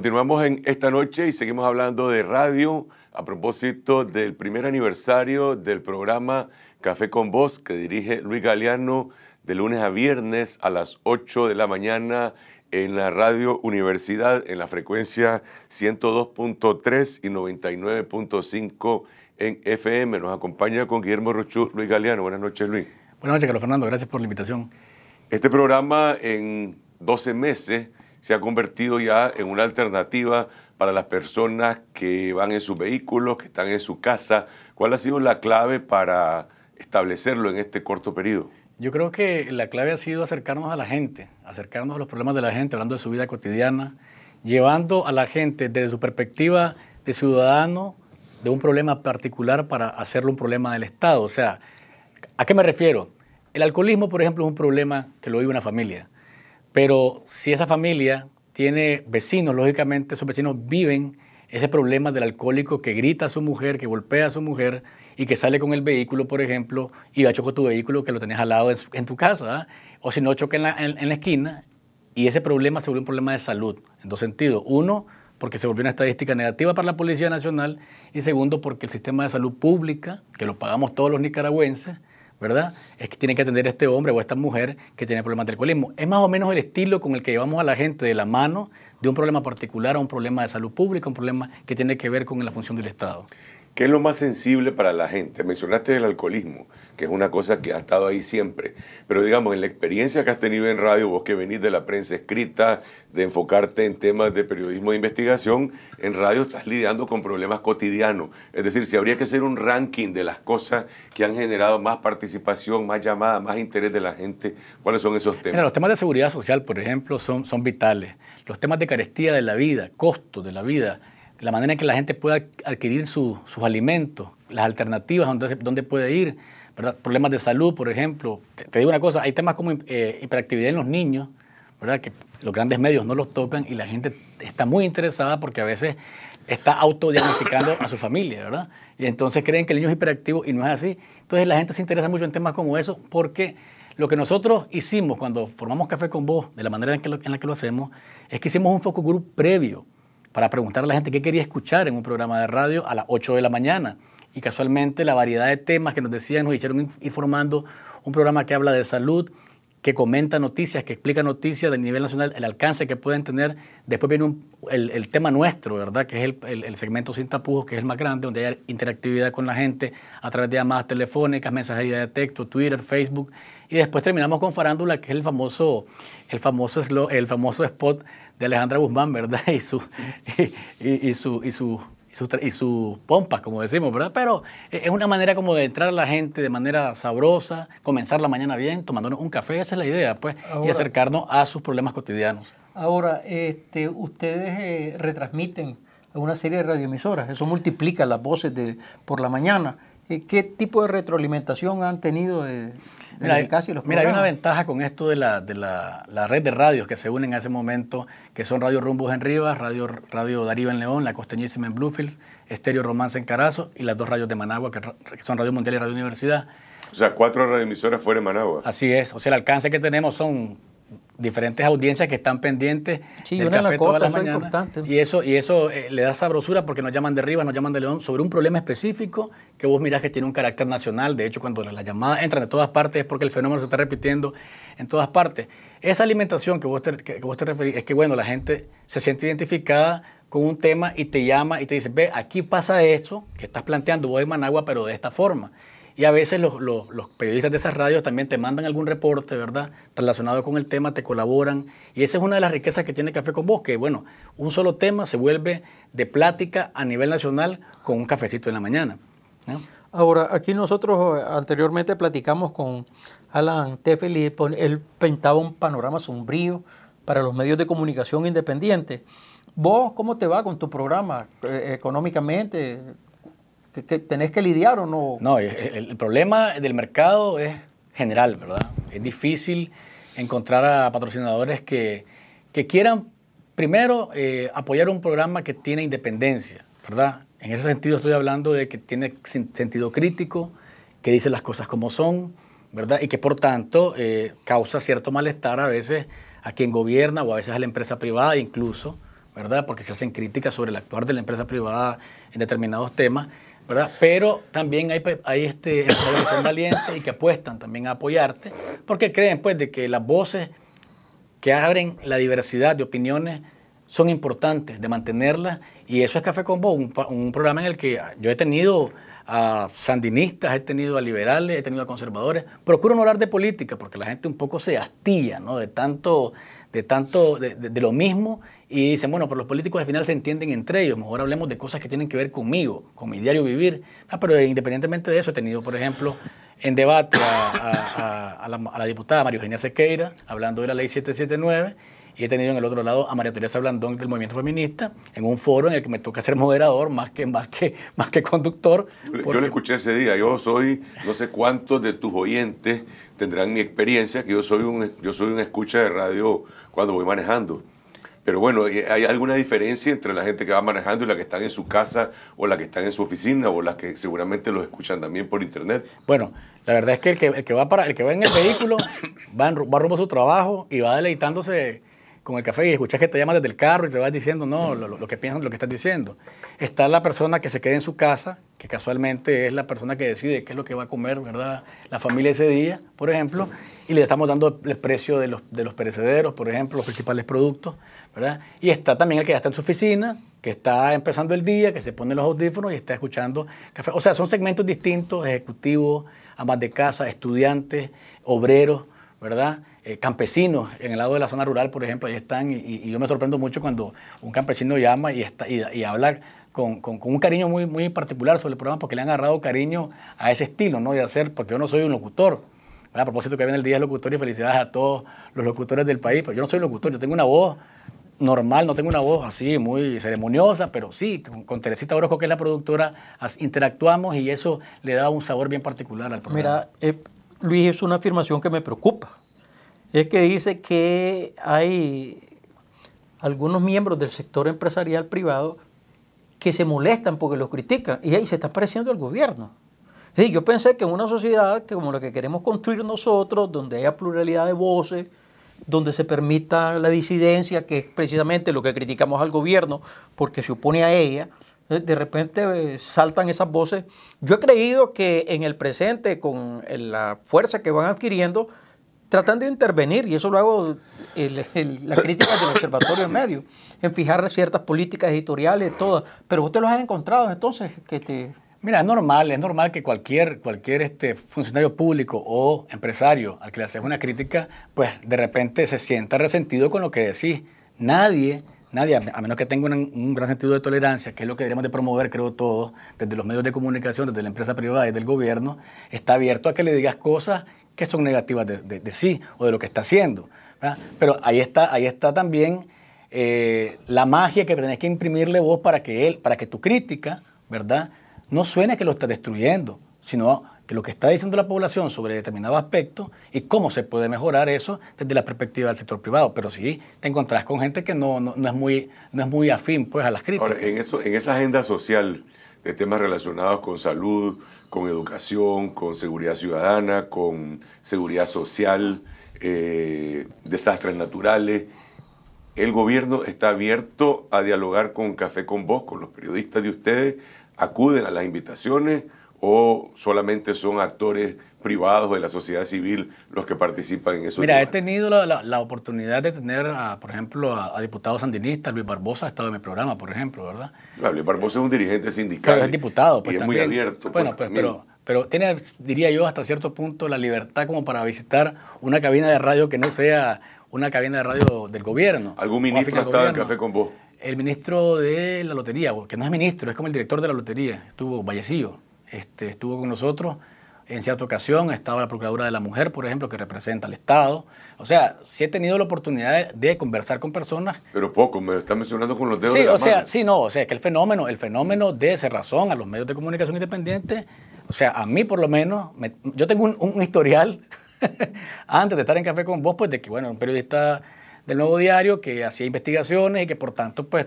Continuamos en esta noche y seguimos hablando de radio a propósito del primer aniversario del programa Café con Voz que dirige Luis Galeano de lunes a viernes a las 8 de la mañana en la radio Universidad en la frecuencia 102.3 y 99.5 en FM. Nos acompaña con Guillermo Rochú, Luis Galeano. Buenas noches, Luis. Buenas noches, Carlos Fernando. Gracias por la invitación. Este programa en 12 meses se ha convertido ya en una alternativa para las personas que van en sus vehículos, que están en su casa. ¿Cuál ha sido la clave para establecerlo en este corto periodo? Yo creo que la clave ha sido acercarnos a la gente, acercarnos a los problemas de la gente, hablando de su vida cotidiana, llevando a la gente desde su perspectiva de ciudadano de un problema particular para hacerlo un problema del Estado. O sea, ¿a qué me refiero? El alcoholismo, por ejemplo, es un problema que lo vive una familia. Pero si esa familia tiene vecinos, lógicamente esos vecinos viven ese problema del alcohólico que grita a su mujer, que golpea a su mujer y que sale con el vehículo, por ejemplo, y va a chocar tu vehículo que lo tenés al lado en tu casa, ¿ah? o si no choca en la, en, la esquina, y ese problema se vuelve un problema de salud, en dos sentidos. Uno, porque se volvió una estadística negativa para la Policía Nacional, y segundo, porque el sistema de salud pública, que lo pagamos todos los nicaragüenses, ¿verdad? Es que tiene que atender este hombre o esta mujer que tiene problemas de alcoholismo. Es más o menos el estilo con el que llevamos a la gente de la mano de un problema particular a un problema de salud pública, un problema que tiene que ver con la función del Estado. ¿Qué es lo más sensible para la gente? Mencionaste el alcoholismo, que es una cosa que ha estado ahí siempre, pero digamos, en la experiencia que has tenido en radio, vos que venís de la prensa escrita, de enfocarte en temas de periodismo de investigación, en radio estás lidiando con problemas cotidianos. Es decir, si habría que hacer un ranking de las cosas que han generado más participación, más llamada, más interés de la gente, ¿cuáles son esos temas? los temas de seguridad social, por ejemplo, son, son vitales. Los temas de carestía de la vida, costo de la vida, la manera en que la gente pueda adquirir sus alimentos, las alternativas, dónde, puede ir, problemas de salud, por ejemplo. Te, digo una cosa, hay temas como eh, hiperactividad en los niños, ¿verdad? que los grandes medios no los tocan y la gente está muy interesada porque a veces está autodiagnosticando a su familia, ¿verdad? Y entonces creen que el niño es hiperactivo y no es así. Entonces la gente se interesa mucho en temas como eso porque lo que nosotros hicimos cuando formamos Café con Vos, de la manera en, en la que lo hacemos, es que hicimos un focus group previo para preguntar a la gente qué quería escuchar en un programa de radio a las 8 de la mañana. Y casualmente la variedad de temas que nos decían nos hicieron informando un programa que habla de salud, que comenta noticias, que explica noticias de nivel nacional, el alcance que pueden tener. Después viene el, tema nuestro, ¿verdad? Que es el, segmento sin tapujos, que es el más grande, donde hay interactividad con la gente a través de llamadas telefónicas, mensajería de texto, Twitter, Facebook. Y después terminamos con Farándula, que es el famoso, el famoso, el famoso spot de Alejandra Guzmán, ¿verdad? Y su, y su, y su y sus y pompas, como decimos, ¿verdad? Pero eh, es una manera como de entrar a la gente de manera sabrosa, comenzar la mañana bien, tomándonos un café, esa es la idea, pues, y acercarnos a sus problemas cotidianos. Ahora, este, ustedes retransmiten eh, retransmiten una serie de radioemisoras, eso multiplica las voces de, por la mañana. ¿Qué tipo de retroalimentación han tenido de, mira, Mira, hay una ventaja con esto de, la, de la, red de radios que se unen en ese momento, que son Radio Rumbos en Rivas, Radio, radio Darío en León, La Costeñísima en Bluefields, Estéreo Romance en Carazo y las dos radios de Managua, que, que son Radio Mundial y Radio Universidad. O sea, cuatro radioemisoras fuera de Managua. Así es, o sea, el alcance que tenemos son diferentes audiencias que están pendientes sí, del café la todas Importante. Y eso, y eso eh, le da sabrosura porque nos llaman de arriba, nos llaman de León, sobre un problema específico que vos mirás que tiene un carácter nacional. De hecho, cuando las llamadas entran de todas partes es porque el fenómeno se está repitiendo en todas partes. Esa alimentación que vos te, referís es que, bueno, la gente se siente identificada con un tema y te llama y te dice, ve, aquí pasa esto que estás planteando vos en Managua, pero de esta forma. Y a veces los, periodistas de esas radios también te mandan algún reporte, ¿verdad? Relacionado con el tema, te colaboran. Y esa es una de las riquezas que tiene Café con Vos, que bueno, un solo tema se vuelve de plática a nivel nacional con un cafecito en la mañana. Ahora, aquí nosotros eh, anteriormente platicamos con Alan T. Felipe, él pintaba un panorama sombrío para los medios de comunicación independientes. ¿Vos cómo te va con tu programa eh, económicamente? tenés que lidiar o no. No, el, problema del mercado es general, ¿verdad? Es difícil encontrar a patrocinadores que, quieran, primero, eh, apoyar un programa que tiene independencia, ¿verdad? En ese sentido estoy hablando de que tiene sentido crítico, que dice las cosas como son, ¿verdad? Y que por tanto eh, causa cierto malestar a veces a quien gobierna o a veces a la empresa privada incluso, ¿verdad? Porque se hacen críticas sobre el actuar de la empresa privada en determinados temas. Pero también hay, hay este, que son valientes y que apuestan también a apoyarte, porque creen pues de que las voces que abren la diversidad de opiniones son importantes de mantenerlas y eso es Café con Vos, un, programa en el que yo he tenido a sandinistas, he tenido a liberales, he tenido a conservadores. Procuro no hablar de política porque la gente un poco se hastía ¿no? de tanto, de, tanto de, lo mismo y dicen, bueno, pero los políticos al final se entienden entre ellos, mejor hablemos de cosas que tienen que ver conmigo, con mi diario vivir. Ah, pero independientemente de eso, he tenido, por ejemplo, en debate a, la, a la diputada María Eugenia Sequeira hablando de la ley 779 y he tenido en el otro lado a María Teresa Blandón del movimiento feminista en un foro en el que me toca ser moderador más que, más que, más que conductor. Yo lo escuché ese día, yo soy, no sé cuántos de tus oyentes tendrán mi experiencia, que yo soy un, yo soy un escucha de radio cuando voy manejando. Pero bueno, eh, ¿hay alguna diferencia entre la gente que va manejando y la que está en su casa o la que está en su oficina o las que seguramente los escuchan también por internet? Bueno, la verdad es que el que, va, para, el que va en el vehículo va, va rumbo a su trabajo y va deleitándose con el café y escuchas que te llaman desde el carro y te vas diciendo, no, lo, que piensan, lo que estás diciendo. Está la persona que se queda en su casa, que casualmente es la persona que decide qué es lo que va a comer, ¿verdad? La familia ese día, por ejemplo, y le estamos dando el precio de los, de los perecederos, por ejemplo, los principales productos, ¿verdad? Y está también el que ya está en su oficina, que está empezando el día, que se pone los audífonos y está escuchando café. O sea, son segmentos distintos, ejecutivos, amas de casa, estudiantes, obreros. ¿verdad? Eh, campesinos en el lado de la zona rural, por ejemplo, ahí están, y, yo me sorprendo mucho cuando un campesino llama y, está, y, habla con, un cariño muy, muy particular sobre el programa, porque le han agarrado cariño a ese estilo, ¿no? De hacer, porque yo no soy un locutor, A propósito que viene el Día del Locutor y felicidades a todos los locutores del país, pero yo no soy locutor, yo tengo una voz normal, no tengo una voz así muy ceremoniosa, pero sí, con, Teresita Orozco, que es la productora, interactuamos y eso le da un sabor bien particular al programa. Mira, eh, Luis es una afirmación que me preocupa. Es que dice que hay algunos miembros del sector empresarial privado que se molestan porque los critican y ahí se está pareciendo al gobierno. yo pensé que en una sociedad como la que queremos construir nosotros, donde haya pluralidad de voces, donde se permita la disidencia, que es precisamente lo que criticamos al gobierno porque se opone a ella, eh, de repente eh, saltan esas voces. Yo he creído que en el presente, con la fuerza que van adquiriendo, tratan de intervenir, y eso lo hago la crítica del observatorio en medio, en fijar ciertas políticas editoriales, todas. Pero usted los ha encontrado entonces que Mira, es normal, es normal que cualquier, cualquier este funcionario público o empresario al que le haces una crítica, pues de repente se sienta resentido con lo que decís. Nadie Nadie, a menos que tenga un, gran sentido de tolerancia, que es lo que deberíamos de promover, creo todos, desde los medios de comunicación, desde la empresa privada y del gobierno, está abierto a que le digas cosas que son negativas de, sí o de lo que está haciendo. Pero ahí está, ahí está también eh, la magia que tenés que imprimirle vos para que él, para que tu crítica, ¿verdad? No suene que lo está destruyendo, sino lo que está diciendo la población sobre determinado aspecto y cómo se puede mejorar eso desde la perspectiva del sector privado. Pero sí te encontrás con gente que no, no, es, muy, no es muy afín pues, a las críticas. Ahora, en, esa agenda social de temas relacionados con salud, con educación, con seguridad ciudadana, con seguridad social, eh, desastres naturales, el gobierno está abierto a dialogar con Café con Vos, con los periodistas de ustedes, acuden a las invitaciones o solamente son actores privados de la sociedad civil los que participan en eso? Mira, he tenido la, oportunidad de tener, por ejemplo, a, diputados sandinistas. Luis Barbosa ha estado en mi programa, por ejemplo, ¿verdad? Claro, Luis Barbosa es un dirigente sindical. Pero es diputado, pues Es muy abierto. Pues, bueno, pues, pero, tiene, diría yo, hasta cierto punto la libertad como para visitar una cabina de radio que no sea una cabina de radio del gobierno. ¿Algún ministro ha estado en café con vos? El ministro de la lotería, que no es ministro, es como el director de la lotería, estuvo Vallecillo. Este, estuvo con nosotros. En cierta ocasión estaba la Procuradora de la Mujer, por ejemplo, que representa al Estado. O sea, sí he tenido la oportunidad de, conversar con personas. Pero poco, me está mencionando con los dedos. Sí, de o sea, sí, no, o sea, que el fenómeno, el fenómeno de cerrazón a los medios de comunicación independientes, o sea, a mí por lo menos, yo tengo un, un historial antes de estar en Café con Vos, pues de que, bueno, un periodista del Nuevo Diario que hacía investigaciones y que por tanto, pues,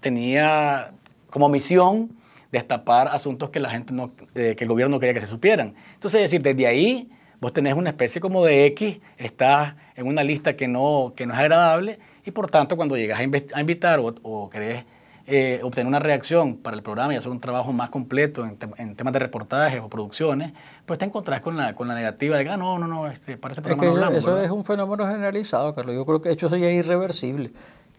tenía como misión destapar asuntos que la gente no, eh, que el gobierno no quería que se supieran. Entonces, es decir, desde ahí vos tenés una especie como de X, estás en una lista que no, que no es agradable y por tanto cuando llegas a, invitar o, querés eh, obtener una reacción para el programa y hacer un trabajo más completo en, temas de reportajes o producciones, pues te encontrás con la, negativa de que, ah, no, no, no, este, para que no Eso es un fenómeno generalizado, Carlos. Yo creo que hecho sería irreversible.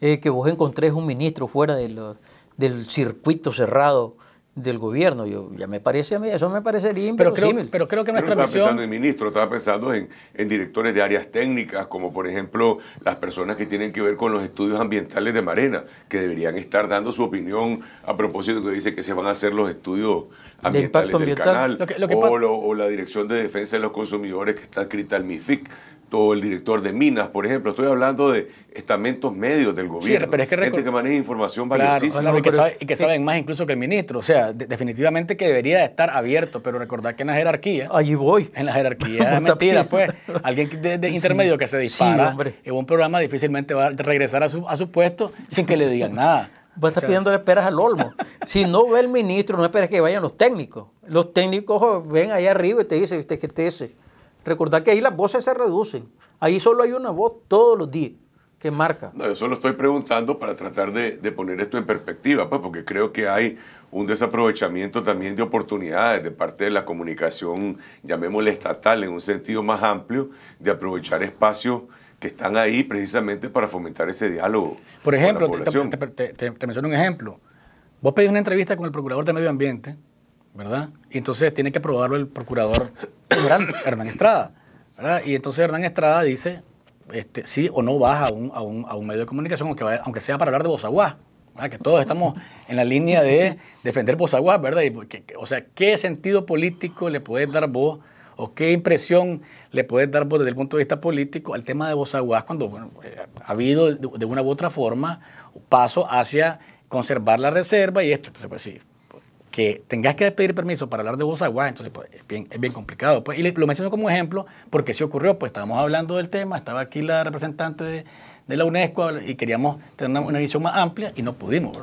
Eh, que vos encontrés un ministro fuera del circuito cerrado del gobierno. Yo, ya me parece a mí, eso me parecería imposible. Pero creo, pero creo que nuestra no estaba pensando en ministros, estaba pensando en, en, directores de áreas técnicas, como por ejemplo las personas que tienen que ver con los estudios ambientales de Marena, que deberían estar dando su opinión a propósito que dice que se van a hacer los estudios de del canal o, la Dirección de Defensa de los Consumidores que está escrita al MIFIC todo el director de Minas, por ejemplo. Estoy hablando de estamentos medios del gobierno. gente que maneja información valiosísima. y, que saben más incluso que el ministro. O sea, definitivamente que debería estar abierto, pero recordad que en la jerarquía... Allí voy. En la jerarquía es mentira, pues. Alguien de, intermedio que se dispara en un programa difícilmente va a regresar a su, a su puesto sin que le digan nada. Va a estar esperas al olmo. Si no ve el ministro, no esperes que vayan los técnicos. Los técnicos ven ahí arriba y te dicen, usted que te ese. Recordad que ahí las voces se reducen. Ahí solo hay una voz todos los días que marca. No, yo solo estoy preguntando para tratar de, poner esto en perspectiva, pues, porque creo que hay un desaprovechamiento también de oportunidades de parte de la comunicación, llamémosle estatal, en un sentido más amplio, de aprovechar espacios que están ahí precisamente para fomentar ese diálogo. Por ejemplo, Te, te, menciono un ejemplo. Vos pedís una entrevista con el procurador de medio ambiente, ¿verdad? Y entonces tiene que aprobarlo el procurador Hernán Estrada, ¿verdad? Y entonces Hernán Estrada dice este, sí o no vas a un, medio de comunicación, aunque, aunque sea para hablar de Bozaguá, ¿verdad? que todos estamos en la línea de defender Bozaguá, ¿verdad? Y o sea, ¿qué sentido político le puedes dar vos o qué impresión le puedes dar desde el punto de vista político al tema de Bozaguas cuando eh, ha habido de una u otra forma paso hacia conservar la reserva y esto? Entonces, pues sí, que tengas que pedir permiso para hablar de Bozaguas, entonces pues, es, bien, complicado. Pues, y lo menciono como ejemplo porque sí ocurrió, pues estábamos hablando del tema, estaba aquí la representante de, la UNESCO y queríamos tener una, visión más amplia y no pudimos.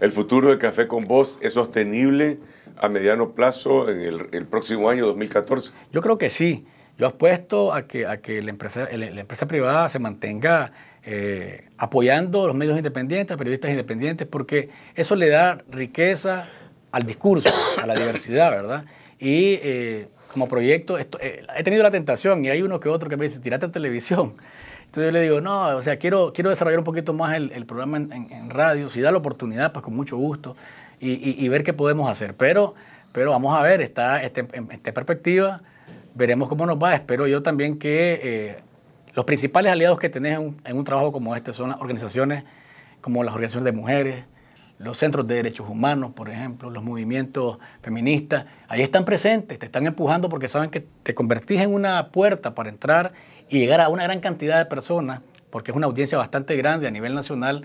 El futuro de Café con Voz es sostenible a mediano plazo en el, próximo año 2014? Yo creo que sí. Yo apuesto a que, a que la, empresa, la empresa privada se mantenga eh, apoyando los medios independientes, periodistas independientes, porque eso le da riqueza al discurso, a la diversidad, ¿verdad? Y eh, como proyecto, eh, he tenido la tentación, y hay uno que otro que me dice, tirate a televisión. Entonces yo le digo, no, o sea, quiero, quiero desarrollar un poquito más el, programa en, radio, si da la oportunidad, pues con mucho gusto y, ver qué podemos hacer. Pero, pero vamos a ver, está, en este, em, esta perspectiva, veremos cómo nos va. Espero yo también que eh, los principales aliados que tenés en, un trabajo como este son las organizaciones como las organizaciones de mujeres, los centros de derechos humanos, por ejemplo, los movimientos feministas, ahí están presentes, te están empujando porque saben que te convertís en una puerta para entrar y llegar a una gran cantidad de personas, porque es una audiencia bastante grande a nivel nacional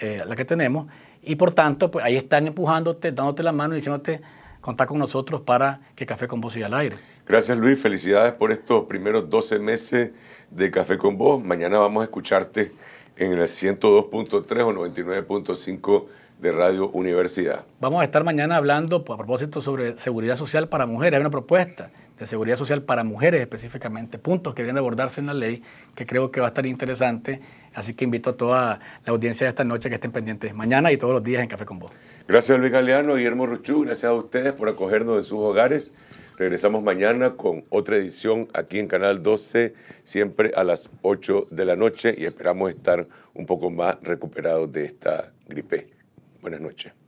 eh, la que tenemos, y por tanto, pues ahí están empujándote, dándote la mano y diciéndote, contá con nosotros para que Café con Vos siga al aire. Gracias Luis, felicidades por estos primeros 12 meses de Café con Vos. Mañana vamos a escucharte en el 102.3 o 99.5 de Radio Universidad. Vamos a estar mañana hablando a propósito sobre seguridad social para mujeres. Hay una propuesta de seguridad social para mujeres específicamente, puntos que vienen abordarse en la ley, que creo que va a estar interesante. Así que invito a toda la audiencia de esta noche que estén pendientes mañana y todos los días en Café con Vos. Gracias Luis Galeano, Guillermo Ruchu, gracias a ustedes por acogernos de sus hogares. Regresamos mañana con otra edición aquí en Canal 12, siempre a las 8 de la noche y esperamos estar un poco más recuperados de esta gripe. Buenas noches.